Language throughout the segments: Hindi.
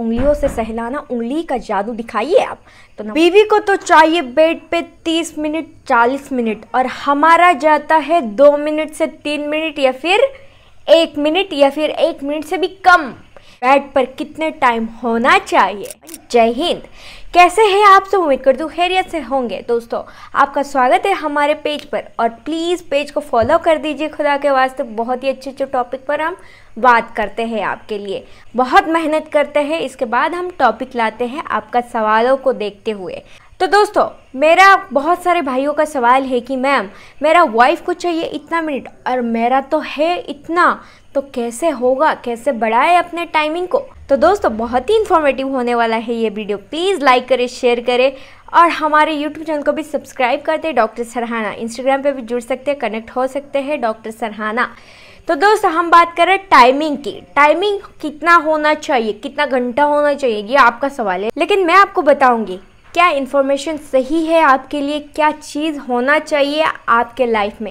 उंगलियों से सहलाना उंगली का जादू दिखाइए आप तो बीवी को तो चाहिए बेड पे 30 मिनट 40 मिनट और हमारा जाता है दो मिनट से तीन मिनट या फिर एक मिनट या फिर एक मिनट से भी कम बेड पर कितने टाइम होना चाहिए जय हिंद कैसे हैं आप सब उम्मीद कर दूँ खैरियत से होंगे दोस्तों आपका स्वागत है हमारे पेज पर और प्लीज़ पेज को फॉलो कर दीजिए खुदा के वास्ते बहुत ही अच्छे अच्छे टॉपिक पर हम बात करते हैं आपके लिए बहुत मेहनत करते हैं इसके बाद हम टॉपिक लाते हैं आपका सवालों को देखते हुए तो दोस्तों मेरा बहुत सारे भाइयों का सवाल है कि मैम मेरा वाइफ को चाहिए इतना मिनट और मेरा तो है इतना तो कैसे होगा कैसे बढ़ाए अपने टाइमिंग को तो दोस्तों बहुत ही इन्फॉर्मेटिव होने वाला है ये वीडियो प्लीज़ लाइक करें शेयर करें और हमारे यूट्यूब चैनल को भी सब्सक्राइब करते हैं डॉक्टर सरहाना इंस्टाग्राम पे भी जुड़ सकते हैं कनेक्ट हो सकते हैं डॉक्टर सरहाना तो दोस्तों हम बात करें टाइमिंग की टाइमिंग कितना होना चाहिए कितना घंटा होना चाहिए ये आपका सवाल है लेकिन मैं आपको बताऊंगी क्या इन्फॉर्मेशन सही है आपके लिए क्या चीज़ होना चाहिए आपके लाइफ में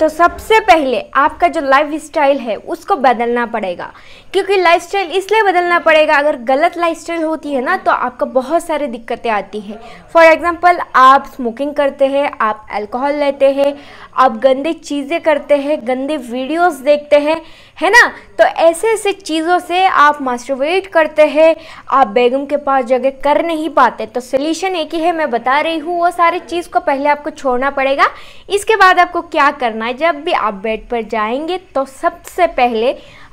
तो सबसे पहले आपका जो लाइफ स्टाइल है उसको बदलना पड़ेगा क्योंकि लाइफ स्टाइल इसलिए बदलना पड़ेगा अगर गलत लाइफ स्टाइल होती है ना तो आपको बहुत सारी दिक्कतें आती हैं फॉर एग्ज़ाम्पल आप स्मोकिंग करते हैं आप अल्कोहल लेते हैं आप गंदे चीज़ें करते हैं गंदे वीडियोस देखते हैं है ना तो ऐसे ऐसे चीज़ों से आप मास्टरवेट करते हैं आप बेगम के पास जगह कर नहीं पाते तो सोल्यूशन एक ही है मैं बता रही हूँ वो सारी चीज़ को पहले आपको छोड़ना पड़ेगा इसके बाद आपको क्या करना करना है जब भी आप बेड पर जाएंगे तो सबसे पहले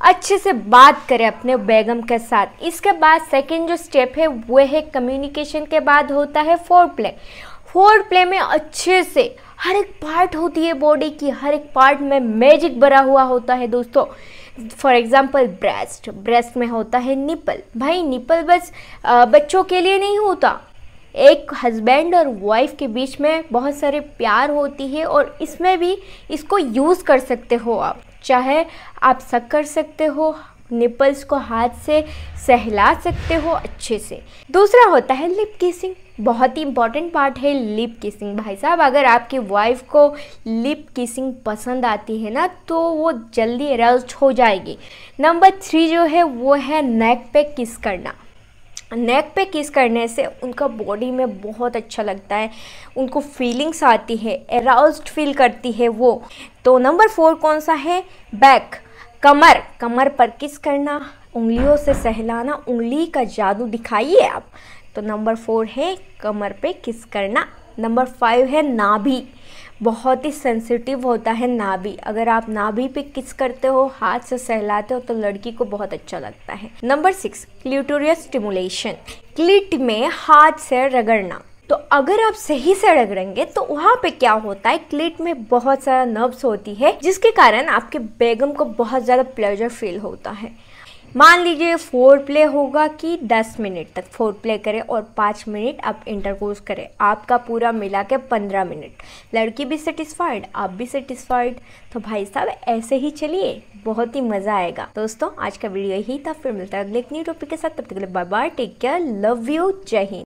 अच्छे से बात करें अपने बेगम के साथ इसके बाद सेकेंड जो स्टेप है वह है कम्युनिकेशन के बाद होता है फोर प्ले फोर प्ले में अच्छे से हर एक पार्ट होती है बॉडी की हर एक पार्ट में मैजिक भरा हुआ होता है दोस्तों फॉर एग्ज़ाम्पल ब्रेस्ट ब्रेस्ट में होता है निपल भाई निपल बस बच्चों के लिए नहीं होता एक हस्बैंड और वाइफ के बीच में बहुत सारे प्यार होती है और इसमें भी इसको यूज़ कर सकते हो आप चाहे आप सक कर सकते हो निपल्स को हाथ से सहला सकते हो अच्छे से दूसरा होता है लिप किसिंग बहुत ही इंपॉर्टेंट पार्ट है लिप किसिंग भाई साहब अगर आपकी वाइफ को लिप किसिंग पसंद आती है ना तो वो जल्दी अराउज हो जाएगी नंबर थ्री जो है वो है नेक पे किस करना नेक पे किस करने से उनका बॉडी में बहुत अच्छा लगता है उनको फीलिंग्स आती है एराउज्ड फील करती है वो तो नंबर फोर कौन सा है बैक कमर कमर पर किस करना उंगलियों से सहलाना उंगली का जादू दिखाइए आप तो नंबर फोर है कमर पे किस करना नंबर फाइव है नाभि बहुत ही सेंसिटिव होता है नाभि अगर आप नाभि पे किस करते हो हाथ से सहलाते हो तो लड़की को बहुत अच्छा लगता है number six clitoris stimulation clit में हाथ से रगड़ना तो अगर आप सही से रगड़ेंगे तो वहाँ पे क्या होता है क्लिट में बहुत सारा नर्व्स होती है जिसके कारण आपके बेगम को बहुत ज़्यादा प्लेजर फील होता है मान लीजिए फोर प्ले होगा कि दस मिनट तक फोर प्ले करें और पाँच मिनट आप इंटरकोर्स करें आपका पूरा मिला के पंद्रह मिनट लड़की भी सेटिस्फाइड आप भी सेटिस्फाइड तो भाई साहब ऐसे ही चलिए बहुत ही मज़ा आएगा दोस्तों आज का वीडियो यही था फिर मिलता है अगले एक न्यू टॉपिक के साथ तब तक bye bye take care love you जय हिंद